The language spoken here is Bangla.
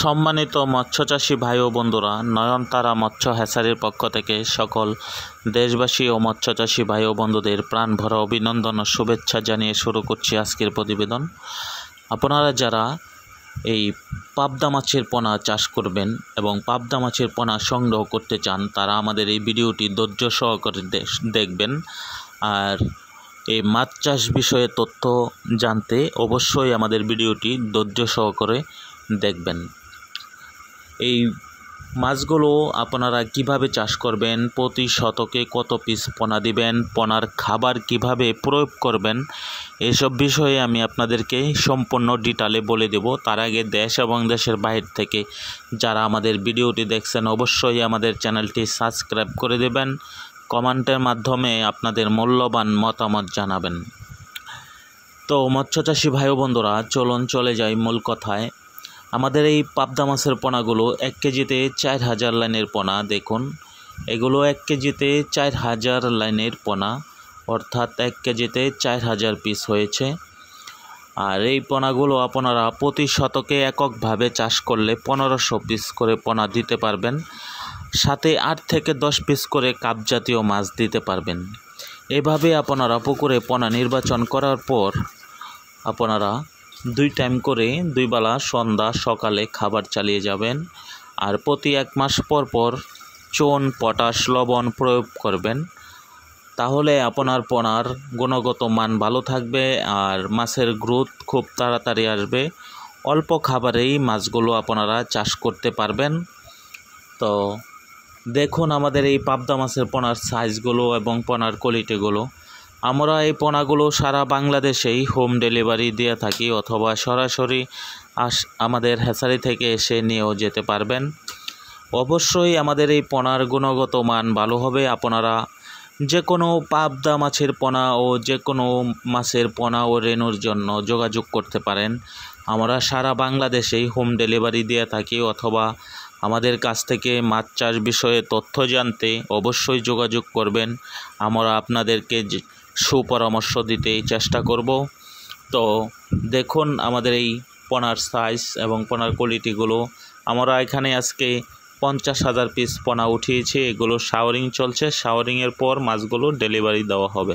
সম্মানিত মৎস্যচাষী ভাই ও বন্ধুরা নয়নতারা মৎস্য হ্যাসারির পক্ষ থেকে সকল দেশবাসী ও মৎস্যচাষী ভাই ও বন্ধুদের প্রাণ ভরা অভিনন্দন ও শুভেচ্ছা জানিয়ে শুরু করছি আজকের প্রতিবেদন আপনারা যারা এই পাবদা মাছের পোনা চাষ করবেন এবং পাবদা মাছের পোনা সংগ্রহ করতে চান তারা আমাদের এই ভিডিওটি ধৈর্য সহকারে দেখবেন আর এই মাছ চাষ বিষয়ে তথ্য জানতে অবশ্যই আমাদের ভিডিওটি ধৈর্য সহকারে দেখবেন এই মাছগুলো আপনারা কিভাবে চাষ করবেন প্রতি শতকে কত পিস পোনা দিবেন পোনার খাবার কিভাবে প্রয়োগ করবেন এসব বিষয়ে আমি আপনাদেরকে সম্পূর্ণ ডিটালে বলে দেব তার আগে দেশ এবং দেশের বাহির থেকে যারা আমাদের ভিডিওটি দেখছেন অবশ্যই আমাদের চ্যানেলটি সাবস্ক্রাইব করে দেবেন কমেন্টের মাধ্যমে আপনাদের মূল্যবান মতামত জানাবেন তো মৎস্যচাষী ভাই বন্ধুরা চলন চলে যাই মূল কথায় আমাদের এই পাবদা মাছের পোনাগুলো এক কেজিতে চার হাজার লাইনের পোনা দেখুন এগুলো এক কেজিতে চার হাজার লাইনের পোনা অর্থাৎ এক কেজিতে চার হাজার পিস হয়েছে আর এই পোনাগুলো আপনারা প্রতি শতকে এককভাবে চাষ করলে পনেরোশো পিস করে পোনা দিতে পারবেন সাথে আট থেকে দশ পিস করে কাপ জাতীয় মাছ দিতে পারবেন এভাবে আপনারা পুকুরে পোনা নির্বাচন করার পর আপনারা দুই টাইম করে দুই বেলা সন্ধ্যা সকালে খাবার চালিয়ে যাবেন আর প্রতি এক মাস পর পর চোন পটাশ লবণ প্রয়োগ করবেন তাহলে আপনার পনার গুণগত মান ভালো থাকবে আর মাছের গ্রোথ খুব তাড়াতাড়ি আসবে অল্প খাবারেই মাছগুলো আপনারা চাষ করতে পারবেন তো দেখুন আমাদের এই পাবদা মাছের পনার সাইজগুলো এবং পনার কোয়ালিটিগুলো আমরা এই পণাগুলো সারা বাংলাদেশেই হোম ডেলিভারি দিয়ে থাকি অথবা সরাসরি আস আমাদের হ্যাচারি থেকে এসে নিয়েও যেতে পারবেন অবশ্যই আমাদের এই পণার গুণগত মান ভালো হবে আপনারা যে কোনো পাবদা মাছের পোনা ও যে কোনো মাছের পোনা ও রেনুর জন্য যোগাযোগ করতে পারেন আমরা সারা বাংলাদেশেই হোম ডেলিভারি দিয়ে থাকি অথবা আমাদের কাছ থেকে মাছ চাষ বিষয়ে তথ্য জানতে অবশ্যই যোগাযোগ করবেন আমরা আপনাদেরকে সুপরামর্শ দিতে চেষ্টা করব তো দেখুন আমাদের এই পনার সাইজ এবং পনার কোয়ালিটিগুলো আমরা এখানে আজকে পঞ্চাশ হাজার পিস পোনা উঠিয়েছি এগুলো শাওয়ারিং চলছে শাওয়ারিংয়ের পর মাছগুলো ডেলিভারি দেওয়া হবে